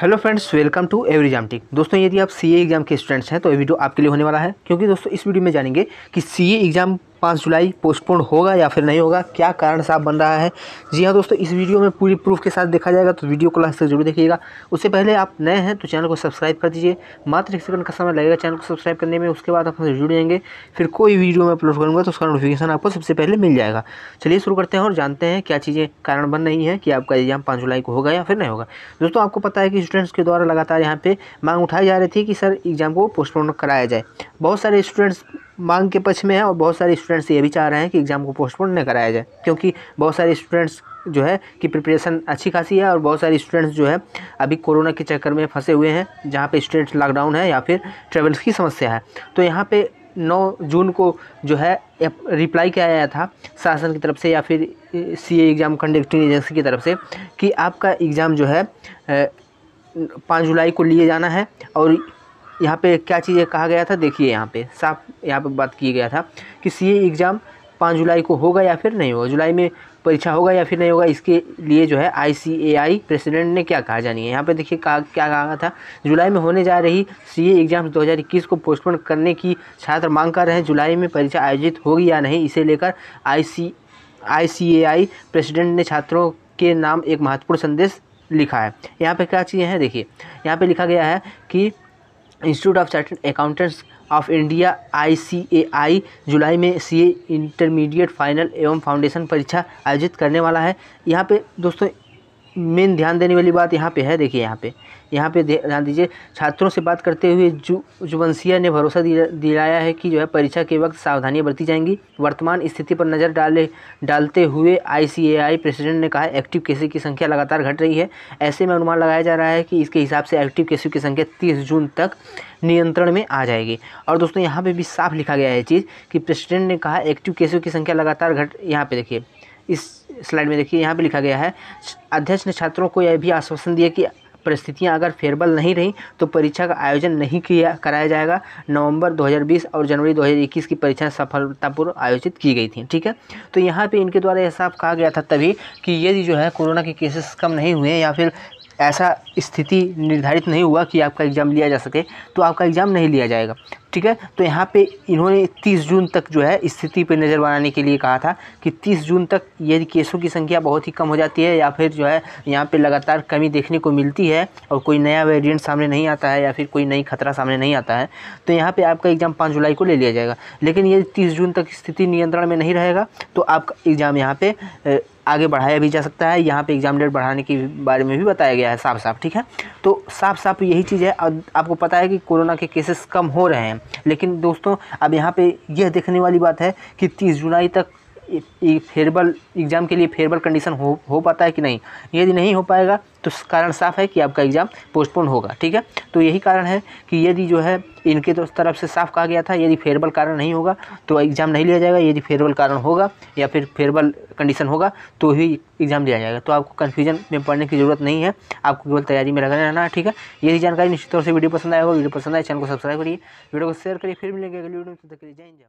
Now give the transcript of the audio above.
hello friends welcome to एवरी जाम टिक दोस्तों यदि आप सीए एग्जाम के स्टूडेंट्स हैं तो ये वीडियो आपके लिए होने वाला है क्योंकि दोस्तों इस वीडियो में जानेंगे कि सीए एग्जाम पाँच जुलाई पोस्टपोन होगा या फिर नहीं होगा क्या कारण साफ बन रहा है जी हाँ दोस्तों इस वीडियो में पूरी प्रूफ के साथ देखा जाएगा तो वीडियो को लास्ट तक जरूर देखिएगा उससे पहले आप नए हैं तो चैनल को सब्सक्राइब कर दीजिए मात्र एक सेकंड का समय लगेगा चैनल को सब्सक्राइब करने में उसके बाद आप हमसे जुड़ जाएंगे फिर कोई वीडियो में अपलोड करूँगा तो उसका नोटिफिकेशन आपको सबसे पहले मिल जाएगा चलिए शुरू करते हैं और जानते हैं क्या चीज़ें कारण बन रही हैं कि आपका एग्जाम पाँच जुलाई को होगा या फिर नहीं होगा दोस्तों आपको पता है कि स्टूडेंट्स के द्वारा लगातार यहाँ पर मांग उठाई जा रही थी कि सर एग्ज़ाम को पोस्टपोन कराया जाए बहुत सारे स्टूडेंट्स मांग के पक्ष में है और बहुत सारे स्टूडेंट्स ये भी चाह रहे हैं कि एग्ज़ाम को पोस्टपोन न कराया जाए क्योंकि बहुत सारे स्टूडेंट्स जो है कि प्रिपरेशन अच्छी खासी है और बहुत सारे स्टूडेंट्स जो है अभी कोरोना के चक्कर में फंसे हुए हैं जहाँ पे स्टूडेंट्स लॉकडाउन है या फिर ट्रेवल्स की समस्या है तो यहाँ पे 9 जून को जो है रिप्लाई किया गया था शासन की तरफ से या फिर सी एग्ज़ाम कंडक्टिंग एजेंसी की तरफ से कि आपका एग्ज़ाम जो है पाँच जुलाई को लिए जाना है और यहाँ पे क्या चीज़ कहा गया था देखिए यहाँ पे साफ यहाँ पे बात किया गया था कि सी एग्ज़ाम पाँच जुलाई को होगा या फिर नहीं होगा जुलाई में परीक्षा होगा या फिर नहीं होगा इसके लिए जो है आई प्रेसिडेंट ने क्या कहा जानिए यहाँ पे देखिए कहा क्या कहा था जुलाई में होने जा रही सी एग्ज़ाम 2021 को पोस्टपोन करने की छात्र मांग कर रहे हैं जुलाई में परीक्षा आयोजित होगी या नहीं इसे लेकर आई प्रेसिडेंट ने छात्रों के नाम एक महत्वपूर्ण संदेश लिखा है यहाँ पे क्या चीज़ें हैं देखिए यहाँ पे लिखा गया है कि institute of chartered accountants of India आई जुलाई में सी इंटरमीडिएट फाइनल एवं फाउंडेशन परीक्षा आयोजित करने वाला है यहाँ पे दोस्तों मेन ध्यान देने वाली बात यहाँ पे है देखिए यहाँ पे यहाँ पे ध्यान दीजिए छात्रों से बात करते हुए जु जुबंसिया ने भरोसा दिलाया है कि जो है परीक्षा के वक्त सावधानियाँ बरती जाएंगी वर्तमान स्थिति पर नज़र डाले डालते हुए आईसीएआई प्रेसिडेंट ने कहा एक्टिव केसेज की संख्या लगातार घट रही है ऐसे में अनुमान लगाया जा रहा है कि इसके हिसाब से एक्टिव केसेज की संख्या तीस जून तक नियंत्रण में आ जाएगी और दोस्तों यहाँ पर भी साफ लिखा गया है चीज़ कि प्रेसिडेंट ने कहा एक्टिव केसों की संख्या लगातार घट यहाँ पर देखिए इस स्लाइड में देखिए यहाँ पर लिखा गया है अध्यक्ष ने छात्रों को यह भी आश्वासन दिया कि परिस्थितियां अगर फेयरबल नहीं रहीं तो परीक्षा का आयोजन नहीं किया कराया जाएगा नवंबर 2020 और जनवरी 2021 की परीक्षा सफलतापूर्वक आयोजित की गई थी ठीक है तो यहाँ पे इनके द्वारा ऐसा कहा गया था तभी कि यदि जो है कोरोना के केसेस कम नहीं हुए या फिर ऐसा स्थिति निर्धारित नहीं हुआ कि आपका एग्ज़ाम लिया जा सके तो आपका एग्ज़ाम नहीं लिया जाएगा ठीक है तो यहाँ पे इन्होंने 30 जून तक जो है स्थिति पे नज़र बनाने के लिए कहा था कि 30 जून तक यदि केसों की संख्या बहुत ही कम हो जाती है या फिर जो है यहाँ पे लगातार कमी देखने को मिलती है और कोई नया वेरिएंट सामने नहीं आता है या फिर कोई नई खतरा सामने नहीं आता है तो यहाँ पर आपका एग्ज़ाम पाँच जुलाई को ले लिया जाएगा लेकिन यदि तीस जून तक स्थिति नियंत्रण में नहीं रहेगा तो आपका एग्ज़ाम यहाँ पर आगे बढ़ाया भी जा सकता है यहाँ पे एग्ज़ाम डेट बढ़ाने के बारे में भी बताया गया है साफ साफ ठीक है तो साफ साफ यही चीज़ है आपको पता है कि कोरोना के केसेस कम हो रहे हैं लेकिन दोस्तों अब यहाँ पे यह देखने वाली बात है कि 30 जुलाई तक फेयरबल एग्ज़ाम के लिए फेयरबल कंडीशन हो हो पाता है कि नहीं यदि नहीं हो पाएगा तो कारण साफ है कि आपका एग्ज़ाम पोस्टपोन होगा ठीक है तो यही कारण है कि यदि जो है इनके तो तरफ से साफ कहा गया था यदि फेयरबल कारण नहीं होगा तो एग्ज़ाम नहीं लिया जाएगा यदि फेयरबल कारण होगा या फिर फेयरबल कंडीशन होगा तो ही एग्ज़ाम लिया जाएगा तो आपको कन्फ्यूजन में पड़ने की जरूरत नहीं है आपको केवल तैयारी में लगा रहना है ठीक है यही जानकारी निश्चित तौर से वीडियो पसंद आएगा वीडियो पसंद आए चैनल को सब्सक्राइब करिए वीडियो को शेयर करिए फिर मिलेंगे अगले वीडियो में तब जय